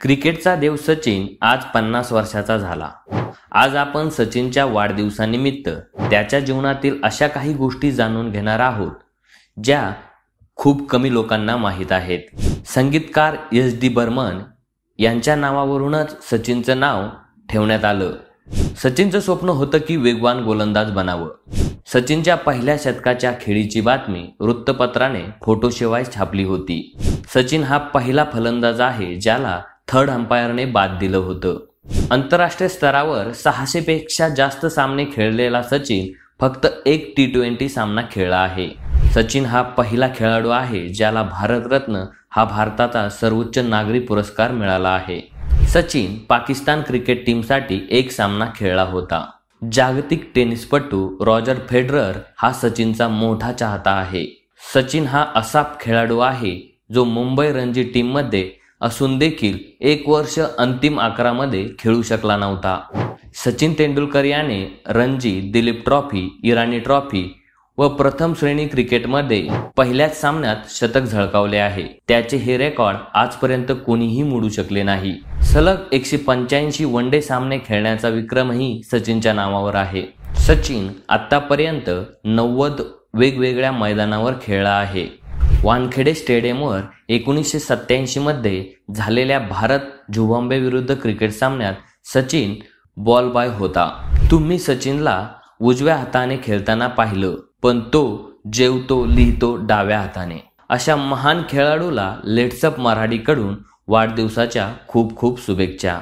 क्रिकेटचा देव सचिन आज पन्नास वर्षाचा झाला आज आपण सचिनच्या वाढदिवसानिमित्त त्याच्या जीवनातील अशा काही गोष्टी जाणून घेणार आहोत ज्या खूप कमी लोकांना माहीत आहेत संगीतकार एस डी बर्मन यांच्या नावावरूनच सचिनचं नाव ठेवण्यात आलं सचिनचं स्वप्न होतं की वेगवान गोलंदाज बनावं सचिनच्या पहिल्या शतकाच्या खेळीची बातमी वृत्तपत्राने फोटोशिवाय छापली होती सचिन हा पहिला फलंदाज आहे ज्याला थर्ड अंपायरने बाद दिलं होतं आंतरराष्ट्रीय स्तरावर सहाशेपेक्षा जास्त सामने खेळलेला सचिन फक्त एक टी ट्वेंटी सामना खेळला आहे सचिन हा पहिला खेळाडू आहे ज्याला भारतरत्न हा भारताचा सर्वोच्च नागरी पुरस्कार मिळाला आहे सचिन पाकिस्तान क्रिकेट टीमसाठी एक सामना खेळला होता जागतिक टेनिसपटू रॉजर फेडरर हा सचिनचा मोठा चाहता आहे सचिन हा असा खेळाडू आहे जो मुंबई रणजी टीममध्ये असून देखील एक वर्ष अंतिम मध्ये खेळू शकला नव्हता सचिन तेंडुलकर याने रणजी दिलीप ट्रॉफी इराणी ट्रॉफी व प्रथम श्रेणी क्रिकेटमध्ये पहिल्याच सामन्यात शतक झळकावले आहे त्याचे हे रेकॉर्ड आजपर्यंत कोणीही मोडू शकले नाही सलग एकशे पंच्याऐंशी वन डे सामने खेळण्याचा विक्रमही सचिनच्या नावावर आहे सचिन आतापर्यंत नव्वद वेगवेगळ्या मैदानावर खेळला आहे वानखेडे स्टेडियमवर एकोणीसशे सत्याऐंशीमध्ये झालेल्या भारत झुबॉम्बे विरुद्ध क्रिकेट सामन्यात सचिन बॉल बॉय होता तुम्ही सचिनला उजव्या हाताने खेळताना पाहिलं पण तो जेवतो लिहितो डाव्या हाताने अशा महान खेळाडूला लेट्सअप मराठीकडून वाढदिवसाच्या खूप खूप शुभेच्छा